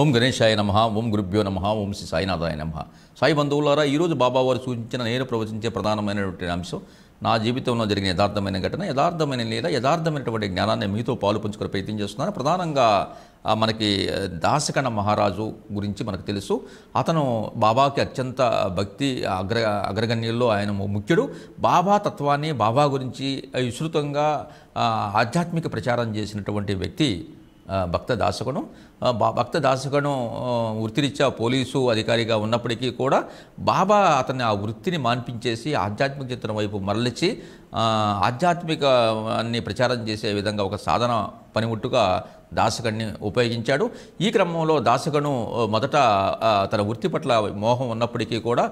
ఓం గణేశాయ నమ ఓం గురుభ్యో నమ ఓం శ్రీ సాయినాథాయ నమ సాయి బంధువులారా ఈరోజు బాబావారు సూచించిన నేను ప్రవచించే ప్రధానమైనటువంటి అంశం నా జీవితంలో జరిగిన యథార్థమైన ఘటన యథార్థమైన లేదా యథార్థమైనటువంటి జ్ఞానాన్ని మీతో పాలు పంచుకునే ప్రయత్నం చేస్తున్నాను ప్రధానంగా మనకి దాసకణ మహారాజు గురించి మనకు తెలుసు అతను బాబాకి అత్యంత భక్తి అగ్ర అగ్రగణ్యుల్లో ఆయన ముఖ్యుడు బాబా తత్వాన్ని బాబా గురించి విస్తృతంగా ఆధ్యాత్మిక ప్రచారం చేసినటువంటి వ్యక్తి భక్త బా భక్త దాసకును వృత్తిరీత్యా పోలీసు అధికారిగా ఉన్నప్పటికీ కూడా బాబా అతన్ని ఆ వృత్తిని మాన్పించేసి ఆధ్యాత్మిక చిత్రం వైపు మరలిచి ఆధ్యాత్మికాన్ని ప్రచారం చేసే విధంగా ఒక సాధన పనిముట్టుగా దాసగణ్ణి ఉపయోగించాడు ఈ క్రమంలో దాసగను మొదట తన వృత్తి పట్ల మోహం ఉన్నప్పటికీ కూడా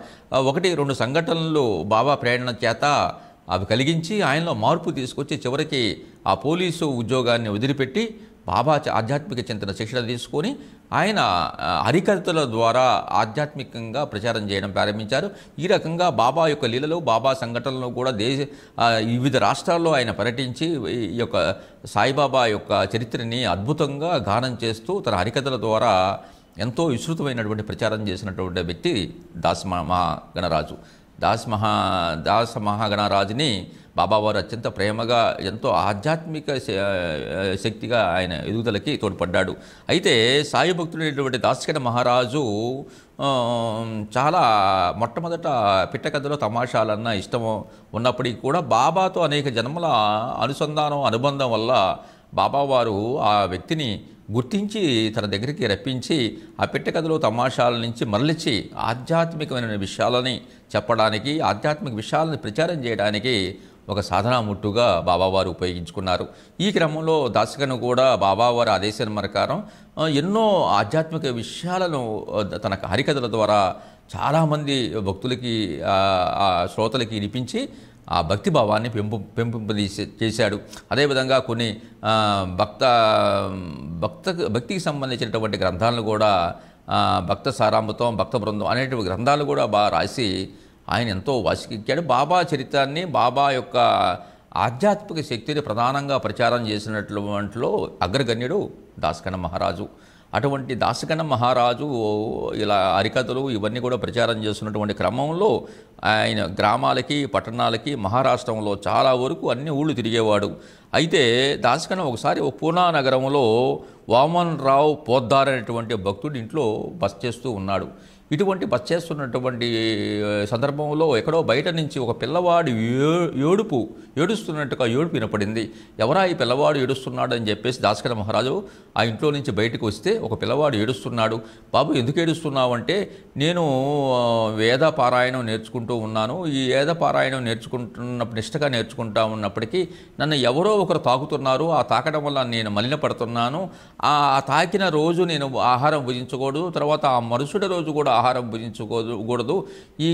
ఒకటి రెండు సంఘటనలు బాబా ప్రేరణ చేత అవి కలిగించి ఆయనలో మార్పు తీసుకొచ్చి చివరికి ఆ పోలీసు ఉద్యోగాన్ని వదిలిపెట్టి బాబా ఆధ్యాత్మిక చింతన శిక్షణ తీసుకొని ఆయన హరికథల ద్వారా ఆధ్యాత్మికంగా ప్రచారం చేయడం ప్రారంభించారు ఈ రకంగా బాబా యొక్క లీలలో బాబా సంఘటనలు కూడా దేశ వివిధ రాష్ట్రాల్లో ఆయన పర్యటించి ఈ యొక్క సాయిబాబా యొక్క చరిత్రని అద్భుతంగా గానం చేస్తూ తన హరికథల ద్వారా ఎంతో విస్తృతమైనటువంటి ప్రచారం చేసినటువంటి వ్యక్తి దాస్ మా గణరాజు దాస్ మహా దాస మహాగణరాజుని బాబావారు అత్యంత ప్రేమగా ఎంతో ఆధ్యాత్మిక శక్తిగా ఆయన ఎదుగుదలకి తోడ్పడ్డాడు అయితే సాయి భక్తుడైనటువంటి దాసగణ మహారాజు చాలా మొట్టమొదట పిట్టకథలో తమాషాలన్న ఇష్టము ఉన్నప్పటికీ కూడా బాబాతో అనేక జన్మల అనుసంధానం అనుబంధం వల్ల బాబావారు ఆ వ్యక్తిని గుర్తించి తన దగ్గరికి రప్పించి ఆ పెట్టె తమాషాల నుంచి మరలిచి ఆధ్యాత్మికమైన విషయాలని చెప్పడానికి ఆధ్యాత్మిక విషయాలను ప్రచారం చేయడానికి ఒక ముట్టుగా బాబావారు ఉపయోగించుకున్నారు ఈ క్రమంలో దాసికను కూడా బాబావారి ఆదేశం ప్రకారం ఎన్నో ఆధ్యాత్మిక విషయాలను తన హరికథల ద్వారా చాలామంది భక్తులకి శ్రోతలకి వినిపించి ఆ భక్తి భావాన్ని పెంపు పెంపొంపదీసే చేశాడు అదేవిధంగా కొన్ని భక్త భక్త భక్తికి సంబంధించినటువంటి గ్రంథాలను కూడా భక్త సారాంభతం భక్త బృందం అనేటువంటి గ్రంథాలు కూడా బాగా రాసి ఆయన ఎంతో వాసికెక్కాడు బాబా చరిత్రాన్ని బాబా యొక్క ఆధ్యాత్మిక శక్తిని ప్రధానంగా ప్రచారం చేసినటువంటిలో అగ్రగణ్యుడు దాసగణ మహారాజు అటువంటి దాసగణ మహారాజు ఇలా హరికథలు ఇవన్నీ కూడా ప్రచారం చేస్తున్నటువంటి క్రమంలో ఆయన గ్రామాలకి పట్టణాలకి మహారాష్ట్రంలో చాలా వరకు అన్ని ఊళ్ళు తిరిగేవాడు అయితే దాసకన్న ఒకసారి ఓ పూనా నగరంలో వామన్ రావు పోద్దార్ అనేటువంటి భక్తుడి ఇంట్లో బస చేస్తూ ఉన్నాడు ఇటువంటి వచ్చేస్తున్నటువంటి సందర్భంలో ఎక్కడో బయట నుంచి ఒక పిల్లవాడు ఏడుపు ఏడుస్తున్నట్టుగా ఏడుపు వినపడింది ఎవరా ఈ పిల్లవాడు ఏడుస్తున్నాడు అని చెప్పేసి దాసకర మహారాజు ఆ ఇంట్లో నుంచి బయటకు వస్తే ఒక పిల్లవాడు ఏడుస్తున్నాడు బాబు ఎందుకు ఏడుస్తున్నావంటే నేను వేద పారాయణం నేర్చుకుంటూ ఉన్నాను ఈ వేద పారాయణం నేర్చుకుంటున్న నిష్టగా నేర్చుకుంటా ఉన్నప్పటికీ నన్ను ఎవరో ఒకరు తాకుతున్నారు ఆ తాకడం వల్ల నేను మలినపడుతున్నాను ఆ తాకిన రోజు నేను ఆహారం భుజించకూడదు తర్వాత ఆ మరుసటి రోజు కూడా ఆహారం భుజించుకోకూడదు ఈ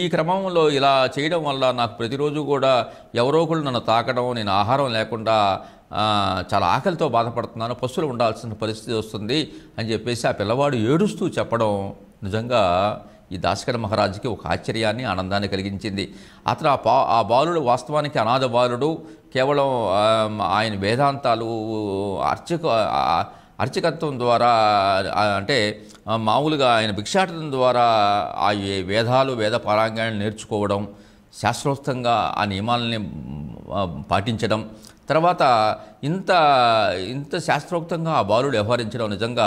ఈ క్రమంలో ఇలా చేయడం వల్ల నాకు ప్రతిరోజు కూడా ఎవరో ఒకళ్ళు నన్ను తాకడం నేను ఆహారం లేకుండా చాలా ఆకలితో బాధపడుతున్నాను పశువులు ఉండాల్సిన పరిస్థితి వస్తుంది అని చెప్పేసి ఆ పిల్లవాడు ఏడుస్తూ చెప్పడం నిజంగా ఈ దాసకర మహారాజుకి ఒక ఆశ్చర్యాన్ని ఆనందాన్ని కలిగించింది అతను ఆ పా ఆ బాలుడు వాస్తవానికి అనాథ బాలుడు కేవలం ఆయన వేదాంతాలు అర్చక అర్చకత్వం ద్వారా అంటే మామూలుగా ఆయన భిక్షాటనం ద్వారా ఆ వేదాలు వేద పారాంగాన్ని నేర్చుకోవడం శాస్త్రోక్తంగా ఆ నియమాలని పాటించడం తర్వాత ఇంత ఇంత శాస్త్రోక్తంగా ఆ బాలుడు వ్యవహరించడం నిజంగా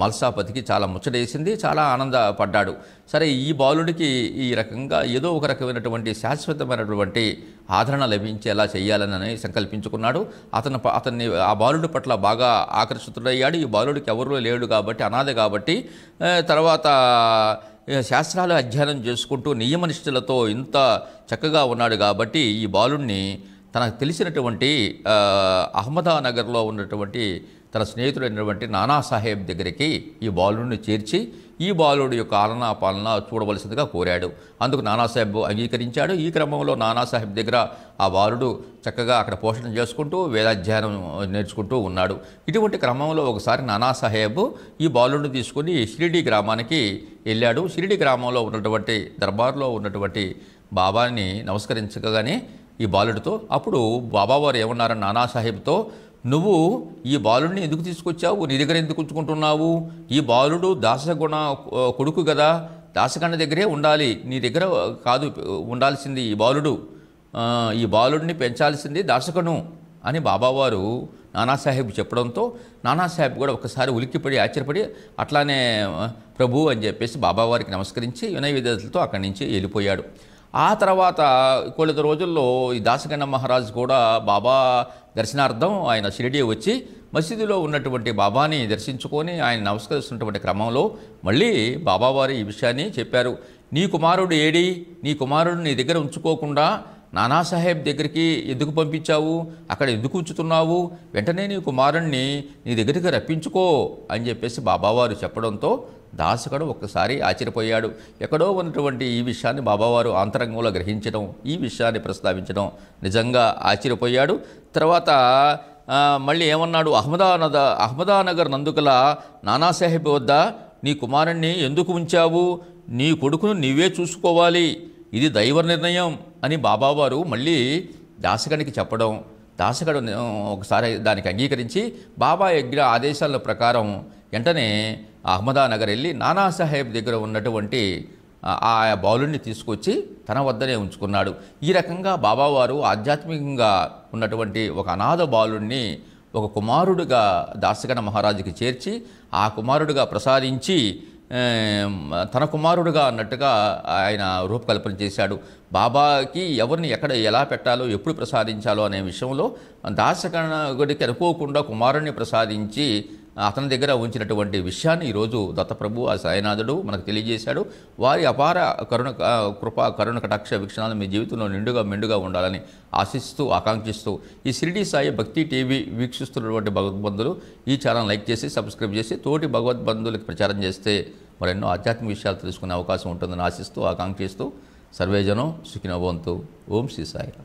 మల్సాపతికి చాలా ముచ్చటేసింది చాలా ఆనందపడ్డాడు సరే ఈ బాలుడికి ఈ రకంగా ఏదో ఒక రకమైనటువంటి శాశ్వతమైనటువంటి ఆదరణ లభించేలా చేయాలని సంకల్పించుకున్నాడు అతను అతన్ని ఆ బాలుడి పట్ల బాగా ఆకర్షితుడయ్యాడు ఈ బాలుడికి ఎవరూ లేడు కాబట్టి అనాథ కాబట్టి తర్వాత శాస్త్రాలు అధ్యయనం చేసుకుంటూ నియమనిష్ఠులతో ఇంత చక్కగా ఉన్నాడు కాబట్టి ఈ బాలుణ్ణి తనకు తెలిసినటువంటి అహ్మదానగర్లో ఉన్నటువంటి తన స్నేహితుడైనటువంటి నానాసాహెబ్ దగ్గరికి ఈ బాలుడిని చేర్చి ఈ బాలుడి యొక్క ఆలనా పాలన చూడవలసిందిగా కోరాడు అందుకు నానాసాహెబ్ అంగీకరించాడు ఈ క్రమంలో నానాసాహెబ్ దగ్గర ఆ బాలుడు చక్కగా అక్కడ పోషణ చేసుకుంటూ వేదాధ్యయనం నేర్చుకుంటూ ఉన్నాడు ఇటువంటి క్రమంలో ఒకసారి నానాసాహెబ్ ఈ బాలుడిని తీసుకుని షిరిడి గ్రామానికి వెళ్ళాడు షిరిడి గ్రామంలో ఉన్నటువంటి దర్బార్లో ఉన్నటువంటి బాబాని నమస్కరించగానే ఈ బాలుడితో అప్పుడు బాబావారు ఏమన్నారని నానాసాహెబ్తో నువ్వు ఈ బాలుడిని ఎందుకు తీసుకొచ్చావు నీ దగ్గర ఎందుకు ఉంచుకుంటున్నావు ఈ బాలుడు దాసగుణ కొడుకు కదా దాసగణ దగ్గరే ఉండాలి నీ దగ్గర కాదు ఉండాల్సింది ఈ బాలుడు ఈ బాలుడిని పెంచాల్సింది దాసగను అని బాబావారు నానాసాహెబ్ చెప్పడంతో నానాసాహెబ్ కూడా ఒకసారి ఉలిక్కిపడి ఆశ్చర్యపడి అట్లానే ప్రభు అని చెప్పేసి బాబావారికి నమస్కరించి వినయ విధతులతో అక్కడి నుంచి వెళ్ళిపోయాడు ఆ తర్వాత కొన్ని రోజుల్లో ఈ దాసగన్న మహారాజు కూడా బాబా దర్శనార్థం ఆయన షిరిడి వచ్చి మసీదులో ఉన్నటువంటి బాబాని దర్శించుకొని ఆయన నమస్కరిస్తున్నటువంటి క్రమంలో మళ్ళీ బాబావారు ఈ విషయాన్ని చెప్పారు నీ కుమారుడు ఏడి నీ కుమారుడు నీ దగ్గర ఉంచుకోకుండా నానాసాహెబ్ దగ్గరికి ఎందుకు పంపించావు అక్కడ ఎందుకు ఉంచుతున్నావు వెంటనే నీ కుమారుణ్ణి నీ దగ్గరికి రప్పించుకో అని చెప్పేసి బాబావారు చెప్పడంతో దాసకుడు ఒక్కసారి ఆశ్చర్యపోయాడు ఎక్కడో ఉన్నటువంటి ఈ విషయాన్ని బాబావారు అంతరంగంలో గ్రహించడం ఈ విషయాన్ని ప్రస్తావించడం నిజంగా ఆశ్చర్యపోయాడు తర్వాత మళ్ళీ ఏమన్నాడు అహ్మదానద అహ్మదానగర్ నందుకల నానాసాహెబ్ వద్ద నీ కుమారుణ్ణి ఎందుకు ఉంచావు నీ కొడుకును నీవే చూసుకోవాలి ఇది దైవ నిర్ణయం అని బాబావారు మళ్ళీ దాసగడికి చెప్పడం దాసగడు ఒకసారి దానికి అంగీకరించి బాబా యజ్ఞ ఆదేశాల ప్రకారం వెంటనే అహ్మదానగర్ వెళ్ళి నానాసాహెబ్ దగ్గర ఉన్నటువంటి ఆ బౌలుడిని తీసుకొచ్చి తన వద్దనే ఉంచుకున్నాడు ఈ రకంగా బాబావారు ఆధ్యాత్మికంగా ఉన్నటువంటి ఒక అనాథ బాలుణ్ణి ఒక కుమారుడుగా దాసగణ మహారాజుకి చేర్చి ఆ కుమారుడుగా ప్రసాదించి తన కుమారుడుగా అన్నట్టుగా ఆయన రూపకల్పన చేశాడు బాబాకి ఎవరిని ఎక్కడ ఎలా పెట్టాలో ఎప్పుడు ప్రసాదించాలో అనే విషయంలో దాసగణుడికి అనుకోకుండా కుమారుణ్ణి ప్రసాదించి అతని దగ్గర ఉంచినటువంటి విషయాన్ని ఈరోజు దత్తప్రభు ఆ సాయినాథుడు మనకు తెలియజేశాడు వారి అపార కరుణ కృప కరుణ కటాక్ష వీక్షణాలు మీ జీవితంలో నిండుగా మెండుగా ఉండాలని ఆశిస్తూ ఆకాంక్షిస్తూ ఈ షిరిడీ సాయి భక్తి టీవీ వీక్షిస్తున్నటువంటి భగవద్బంధులు ఈ ఛానల్ లైక్ చేసి సబ్స్క్రైబ్ చేసి తోటి భగవద్బంధులకు ప్రచారం చేస్తే మరెన్నో ఆధ్యాత్మిక విషయాలు తెలుసుకునే అవకాశం ఉంటుందని ఆశిస్తూ ఆకాంక్షిస్తూ సర్వేజనం సుఖినవంతు ఓం శ్రీ సాయిరా